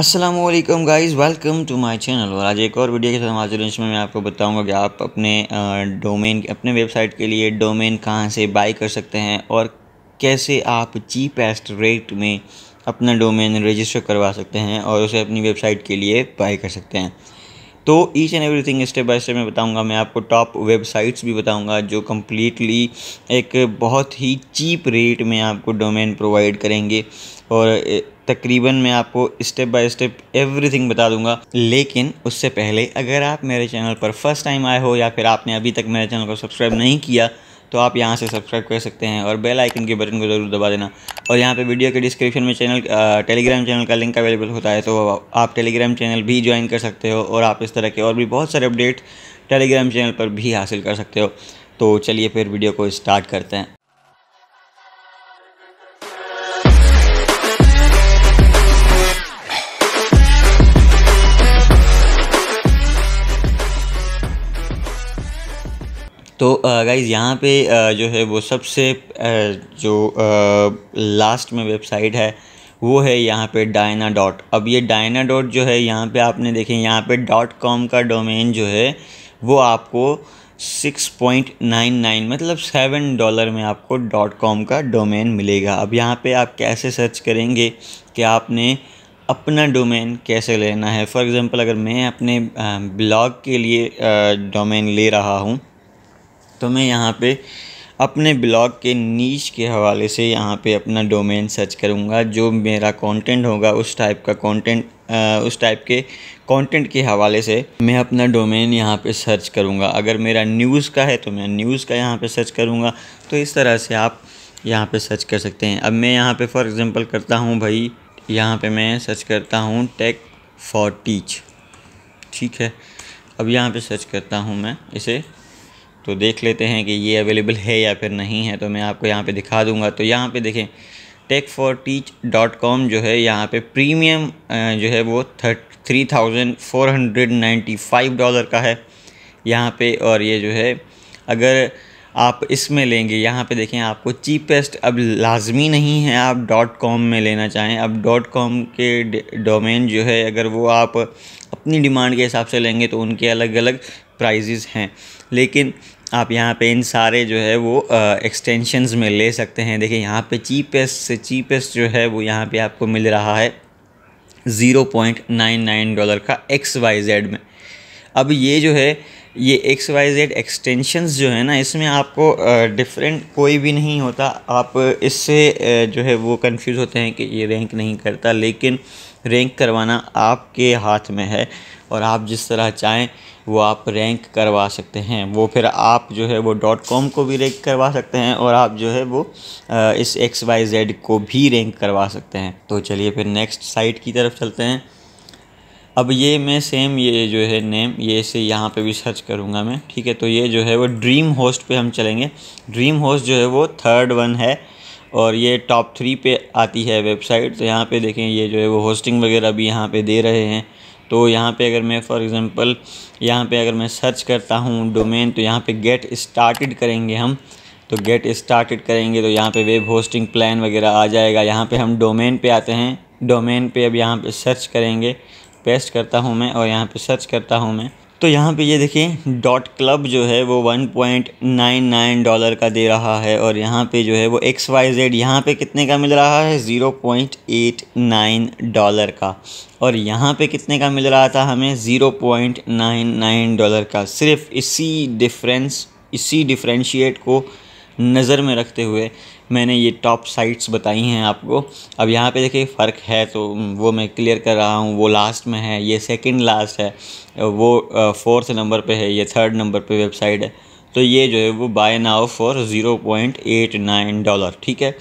Aslam guys welcome to my channel और आज एक और वीडियो के साथ हाजिर हूँ इसमें मैं आपको बताऊंगा कि आप अपने डोमेन अपने वेबसाइट के लिए डोमेन कहाँ से बाई कर सकते हैं और कैसे आप चीपेस्ट रेट में अपना डोमेन रजिस्टर करवा सकते हैं और उसे अपनी वेबसाइट के लिए बाई कर सकते हैं तो each and thing step by step मैं बताऊँगा मैं आपको टॉप वेबसाइट्स भी बताऊँगा जो कम्प्लीटली एक बहुत ही चीप रेट में आपको डोमेन प्रोवाइड करेंगे और तकरीबन मैं आपको स्टेप बाय स्टेप एवरीथिंग बता दूंगा लेकिन उससे पहले अगर आप मेरे चैनल पर फर्स्ट टाइम आए हो या फिर आपने अभी तक मेरे चैनल को सब्सक्राइब नहीं किया तो आप यहाँ से सब्सक्राइब कर सकते हैं और बेल आइकन के बटन को ज़रूर दबा देना और यहाँ पे वीडियो के डिस्क्रिप्शन में चैनल टेलीग्राम चैनल का लिंक अवेलेबल होता है तो आप टेलीग्राम चैनल भी ज्वाइन कर सकते हो और आप इस तरह के और भी बहुत सारे अपडेट टेलीग्राम चैनल पर भी हासिल कर सकते हो तो चलिए फिर वीडियो को स्टार्ट करते हैं तो गाइज़ यहाँ पे जो है वो सबसे जो लास्ट में वेबसाइट है वो है यहाँ पे डायना डॉट अब ये डायना डॉट जो है यहाँ पे आपने देखें यहाँ पे डॉट कॉम का डोमेन जो है वो आपको 6.99 मतलब सेवन डॉलर में आपको डॉट कॉम का डोमेन मिलेगा अब यहाँ पे आप कैसे सर्च करेंगे कि आपने अपना डोमेन कैसे लेना है फॉर एग्ज़ाम्पल अगर मैं अपने ब्लॉग के लिए डोमेन ले रहा हूँ तो मैं यहाँ पे अपने ब्लॉग के नीच के हवाले से यहाँ पे अपना डोमेन सर्च करूँगा जो मेरा कंटेंट होगा उस टाइप का कंटेंट उस टाइप के कंटेंट के हवाले से मैं अपना डोमेन यहाँ पे सर्च करूँगा अगर मेरा न्यूज़ का है तो मैं न्यूज़ का यहाँ पे सर्च करूँगा तो इस तरह से आप यहाँ पे सर्च कर सकते हैं अब मैं यहाँ पे फॉर एग्ज़ाम्पल करता हूँ भाई यहाँ पर मैं सर्च करता हूँ टेक फॉर टीच ठीक है अब यहाँ पर सर्च करता हूँ मैं इसे तो देख लेते हैं कि ये अवेलेबल है या फिर नहीं है तो मैं आपको यहाँ पे दिखा दूँगा तो यहाँ पे देखें tech for teach dot com जो है यहाँ पे प्रीमियम जो है वो thirty three thousand four hundred ninety five dollar का है यहाँ पे और ये जो है अगर आप इसमें लेंगे यहाँ पे देखें आपको चीपेस्ट अब लाजमी नहीं है आप डॉट कॉम में लेना चाहें अब डॉट कॉम के डोमेन जो है अगर वो आप अपनी डिमांड के हिसाब से लेंगे तो उनके अलग अलग प्राइजेज़ हैं लेकिन आप यहाँ पे इन सारे जो है वो एक्सटेंशंस में ले सकते हैं देखिए यहाँ पे चीपेस्ट से चीपेस्ट जो है वो यहाँ पे आपको मिल रहा है zero point nine nine dollar का एक्स वाई जेड में अब ये जो है ये एक्स वाई जेड एक्सटेंशंस जो है ना इसमें आपको डिफरेंट कोई भी नहीं होता आप इससे जो है वो कंफ्यूज होते हैं कि ये रैंक नहीं करता लेकिन रैंक करवाना आपके हाथ में है और आप जिस तरह चाहें वो आप रैंक करवा सकते हैं वो फिर आप जो है वो डॉट कॉम को भी रैंक करवा सकते हैं और आप जो है वो इस एक्स वाई जेड को भी रैंक करवा सकते हैं तो चलिए फिर नेक्स्ट साइट की तरफ चलते हैं अब ये मैं सेम ये जो है नेम ये से यहाँ पे भी सर्च करूँगा मैं ठीक है तो ये जो है वो ड्रीम होस्ट पे हम चलेंगे ड्रीम होस्ट जो है वो थर्ड वन है और ये टॉप थ्री पे आती है वेबसाइट तो यहाँ पे देखें ये जो है वो होस्टिंग वगैरह भी यहाँ पे दे रहे हैं तो यहाँ पे अगर मैं फॉर एग्ज़ाम्पल यहाँ पर अगर मैं सर्च करता हूँ डोमेन तो यहाँ पर गेट स्टार्टेड करेंगे हम तो गेट इस्टार्टड करेंगे तो यहाँ पर वेब होस्टिंग प्लान वगैरह आ जाएगा यहाँ पर हम डोमेन पर आते हैं डोमेन पे अब यहाँ पे सर्च करेंगे पेस्ट करता हूँ मैं और यहाँ पे सर्च करता हूँ मैं तो यहाँ पे ये देखिए डॉट क्लब जो है वो 1.99 डॉलर का दे रहा है और यहाँ पे जो है वो एक्स वाई जेड यहाँ पर कितने का मिल रहा है 0.89 डॉलर का और यहाँ पे कितने का मिल रहा था हमें 0.99 डॉलर का सिर्फ इसी डिफरेंस इसी डिफ्रेंशिएट को नज़र में रखते हुए मैंने ये टॉप साइट्स बताई हैं आपको अब यहाँ पे देखिए फ़र्क है तो वो मैं क्लियर कर रहा हूँ वो लास्ट में है ये सेकंड लास्ट है वो फोर्थ नंबर पे है ये थर्ड नंबर पे वेबसाइट है तो ये जो है वो buy now for zero point eight nine dollar ठीक है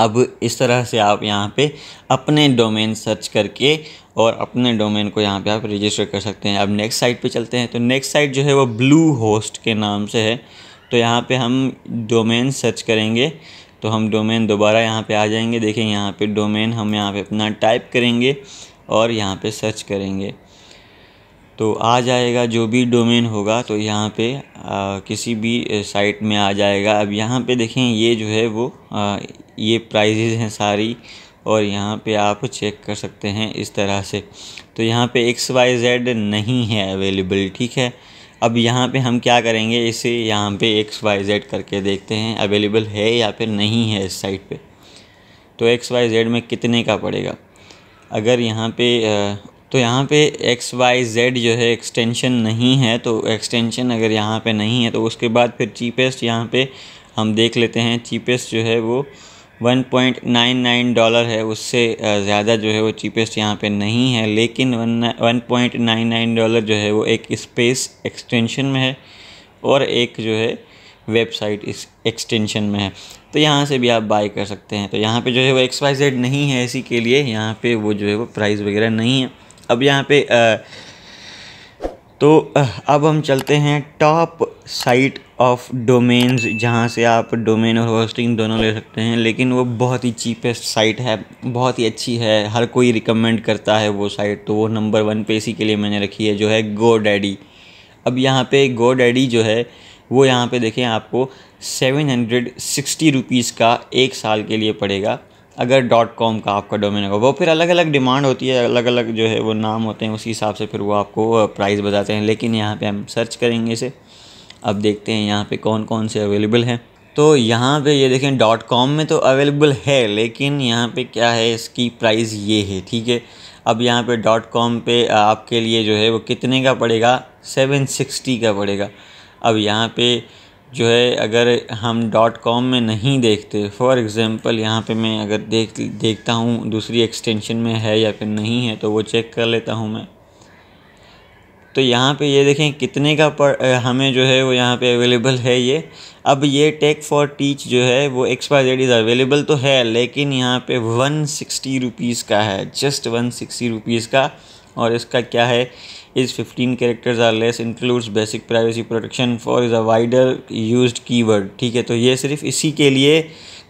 अब इस तरह से आप यहाँ पे अपने डोमेन सर्च करके और अपने डोमेन को यहाँ पे आप रजिस्टर कर सकते हैं अब नेक्स्ट साइट पे चलते हैं तो नेक्स्ट साइट जो है वो ब्लू होस्ट के नाम से है तो यहाँ पे हम डोमेन सर्च करेंगे तो हम डोमेन दोबारा यहाँ पे आ जाएंगे देखें यहाँ पे डोमेन हम यहाँ पे अपना टाइप करेंगे और यहाँ पे सर्च करेंगे तो आ जाएगा जो भी डोमेन होगा तो यहाँ पे आ, किसी भी साइट में आ जाएगा अब यहाँ पे देखें ये जो है वो आ, ये प्राइजेज़ हैं सारी और यहाँ पे आप चेक कर सकते हैं इस तरह से तो यहाँ पे एक्स वाई जेड नहीं है अवेलेबल ठीक है अब यहाँ पे हम क्या करेंगे इसे यहाँ पे एक्स वाई जेड करके देखते हैं अवेलेबल है या फिर नहीं है इस साइट पे तो एक्स वाई जेड में कितने का पड़ेगा अगर यहाँ पे तो यहाँ पे एक्स वाई जेड जो है एक्सटेंशन नहीं है तो एक्सटेंशन अगर यहाँ पे नहीं है तो उसके बाद फिर चीपेस्ट यहाँ पे हम देख लेते हैं चीपेस्ट जो है वो one point nine nine dollar है उससे ज़्यादा जो है वो चीपेस्ट यहाँ पे नहीं है लेकिन one point nine nine dollar जो है वो एक स्पेस एक्सटेंशन में है और एक जो है वेबसाइट इस एक्सटेंशन में है तो यहाँ से भी आप बाय कर सकते हैं तो यहाँ पे जो है वो एक्स वाई जेड नहीं है इसी के लिए यहाँ पे वो जो है वो प्राइस वगैरह नहीं है अब यहाँ पे आ, तो अब हम चलते हैं टॉप साइट ऑफ डोमेन्स जहाँ से आप डोमेन और होस्टिंग दोनों ले सकते हैं लेकिन वो बहुत ही चीपेस्ट साइट है बहुत ही अच्छी है हर कोई रिकमेंड करता है वो साइट तो वो नंबर वन पे इसी के लिए मैंने रखी है जो है गो डैडी अब यहाँ पे गो डैडी जो है वो यहाँ पे देखें आपको सेवन हंड्रेड सिक्सटी रुपीज़ का एक साल के लिए पड़ेगा अगर डॉट कॉम का आपका डोमेन होगा वो फिर अलग अलग डिमांड होती है अलग अलग जो है वो नाम होते हैं उसी हिसाब से फिर वो आपको प्राइस बताते हैं लेकिन यहाँ पे हम सर्च करेंगे इसे अब देखते हैं यहाँ पे कौन कौन से अवेलेबल हैं तो यहाँ पे ये देखें डॉट कॉम में तो अवेलेबल है लेकिन यहाँ पे क्या है इसकी प्राइस ये है ठीक है अब यहाँ पे डॉट कॉम पे आपके लिए जो है वो कितने का पड़ेगा सेवन सिक्सटी का पड़ेगा अब यहाँ पे जो है अगर हम डॉट कॉम में नहीं देखते फॉर एग्ज़ाम्पल यहाँ पे मैं अगर देख देखता हूँ दूसरी एक्सटेंशन में है या फिर नहीं है तो वो चेक कर लेता हूँ मैं तो यहाँ पे ये देखें कितने का पर हमें जो है वो यहाँ पे अवेलेबल है ये अब ये टेक फॉर टीच जो है वो एक्सपायर डेट इज़ अवेलेबल तो है लेकिन यहाँ पे वन सिक्सटी रुपीज़ का है जस्ट वन सिक्सटी रुपीज़ का और इसका क्या है is fifteen characters are less includes basic privacy protection for is a wider use keyword ठीक है तो ये सिर्फ इसी के लिए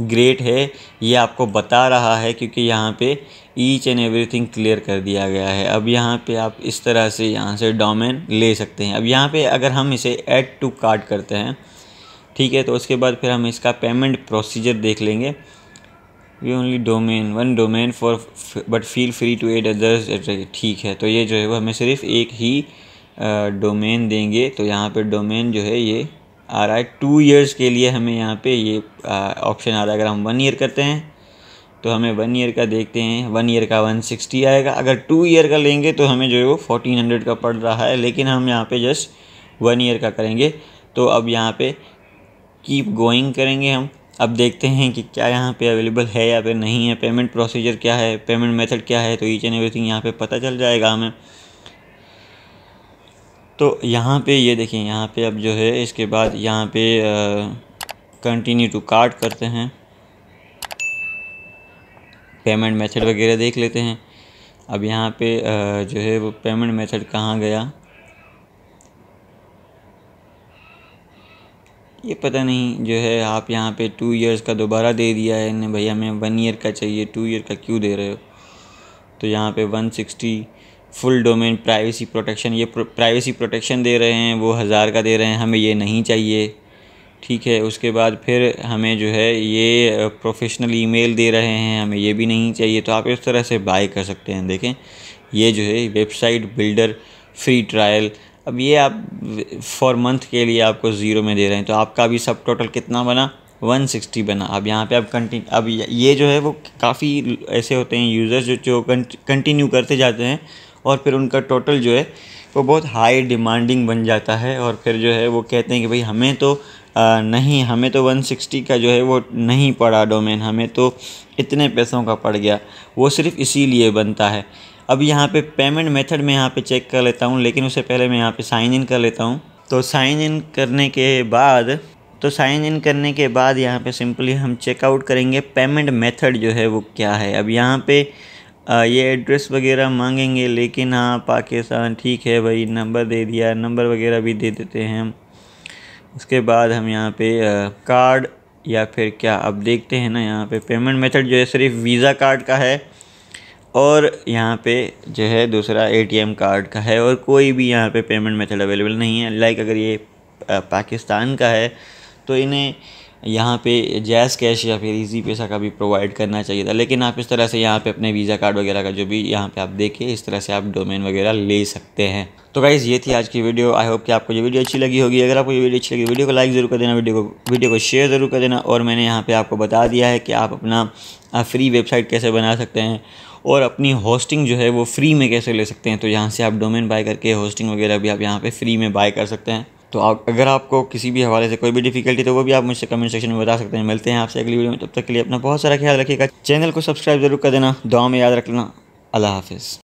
ग्रेट है ये आपको बता रहा है क्योंकि यहाँ पे ईच एंड एवरीथिंग क्लियर कर दिया गया है अब यहाँ पे आप इस तरह से यहाँ से डोमेन ले सकते हैं अब यहाँ पे अगर हम इसे ऐड टू कार्ट करते हैं ठीक है तो उसके बाद फिर हम इसका पेमेंट प्रोसीजर देख लेंगे we only domain one domain for but feel free to add others ठीक है तो ये जो है वो हमें सिर्फ एक ही डोमेन देंगे तो यहाँ पर डोमेन जो है ये आ रहा है टू ईयर्स के लिए हमें यहाँ पे ये ऑप्शन आ रहा है अगर हम वन ईयर करते हैं तो हमें वन ईयर का देखते हैं वन ईयर का वन सिक्सटी आएगा अगर टू ईयर का लेंगे तो हमें जो है वो फोटीन हंड्रेड का पड़ रहा है लेकिन हम यहाँ पे जस्ट वन ईयर का करेंगे तो अब यहाँ पे कीप गोइंग करेंगे हम अब देखते हैं कि क्या यहाँ पे अवेलेबल है या फिर नहीं है पेमेंट प्रोसीजर क्या है पेमेंट मेथड क्या है तो ईच एंड एवरीथिंग यहाँ पे पता चल जाएगा हमें तो यहाँ पर ये देखिए यहाँ पर अब जो है इसके बाद यहाँ पर कंटिन्यू टू कार्ट करते हैं पेमेंट मेथड वगैरह देख लेते हैं अब यहाँ पे जो है वो पेमेंट मेथड कहाँ गया ये पता नहीं जो है आप यहाँ पे टू इयर्स का दोबारा दे दिया है इन्हें भैया हमें वन ईयर का चाहिए टू ईयर का क्यों दे रहे हो तो यहाँ पे one sixty full domain privacy protection ये प्राइवेसी प्रोटेक्शन दे रहे हैं वो हज़ार का दे रहे हैं हमें ये नहीं चाहिए ठीक है उसके बाद फिर हमें जो है ये प्रोफेशनल ईमेल दे रहे हैं हमें ये भी नहीं चाहिए तो आप इस तरह से बाय कर सकते हैं देखें ये जो है वेबसाइट बिल्डर फ्री ट्रायल अब ये आप फॉर मंथ के लिए आपको ज़ीरो में दे रहे हैं तो आपका भी सब टोटल कितना बना 160 बना अब यहाँ पे आप कंटिन्यू अब ये जो है वो काफ़ी ऐसे होते हैं यूज़र्स जो जो कंटिन्यू करते जाते हैं और फिर उनका टोटल जो है वो बहुत हाई डिमांडिंग बन जाता है और फिर जो है वो कहते हैं कि भाई हमें तो नहीं हमें तो 160 का जो है वो नहीं पड़ा डोमेन हमें तो इतने पैसों का पड़ गया वो सिर्फ़ इसीलिए बनता है अब यहाँ पे पेमेंट मेथड में यहाँ पे चेक कर लेता हूँ लेकिन उससे पहले मैं यहाँ पे साइन इन कर लेता हूँ तो साइन इन करने के बाद तो साइन इन करने के बाद यहाँ पे सिंपली हम चेकआउट करेंगे पेमेंट मेथड जो है वो क्या है अब यहाँ पे आ, ये एड्रेस वगैरह मांगेंगे लेकिन हाँ पाकिस्तान ठीक है भाई नंबर दे दिया नंबर वगैरह भी दे देते हैं हम उसके बाद हम यहाँ पे कार्ड या फिर क्या अब देखते हैं ना यहाँ पे पेमेंट मेथड जो है सिर्फ वीज़ा कार्ड का है और यहाँ पे जो है दूसरा एटीएम कार्ड का है और कोई भी यहाँ पे पेमेंट मेथड अवेलेबल नहीं है लाइक अगर ये पाकिस्तान का है तो इन्हें यहाँ पे जैस कैश या फिर इजी पैसा का भी प्रोवाइड करना चाहिए था लेकिन आप इस तरह से यहाँ पे अपने वीज़ा कार्ड वगैरह का जो भी यहाँ पे आप देखिए इस तरह से आप डोमेन वगैरह ले सकते हैं तो गाइज़ ये थी आज की वीडियो आई होप कि आपको ये वीडियो अच्छी लगी होगी अगर आपको ये वीडियो अच्छी लगी वीडियो को लाइक ज़रूर कर देना वीडियो को वीडियो को शेयर ज़रूर कर देना और मैंने यहाँ पर आपको बता दिया है कि आप अपना फ्री वेबसाइट कैसे बना सकते हैं और अपनी होस्टिंग जो है वो फ्री में कैसे ले सकते हैं तो यहाँ से आप डोमेन बाय करके होस्टिंग वगैरह भी आप यहाँ पर फ्री में बाय कर सकते हैं तो आप अगर आपको किसी भी हवाले से कोई भी डिफिकल्टी तो वो भी आप मुझसे कमेंट सेक्शन में बता सकते हैं मिलते हैं आपसे अगली वीडियो में तब तक के लिए अपना बहुत सारा ख्याल रखिएगा चैनल को सब्सक्राइब जरूर कर देना दुआ में याद रखना अल्लाह हाफिज़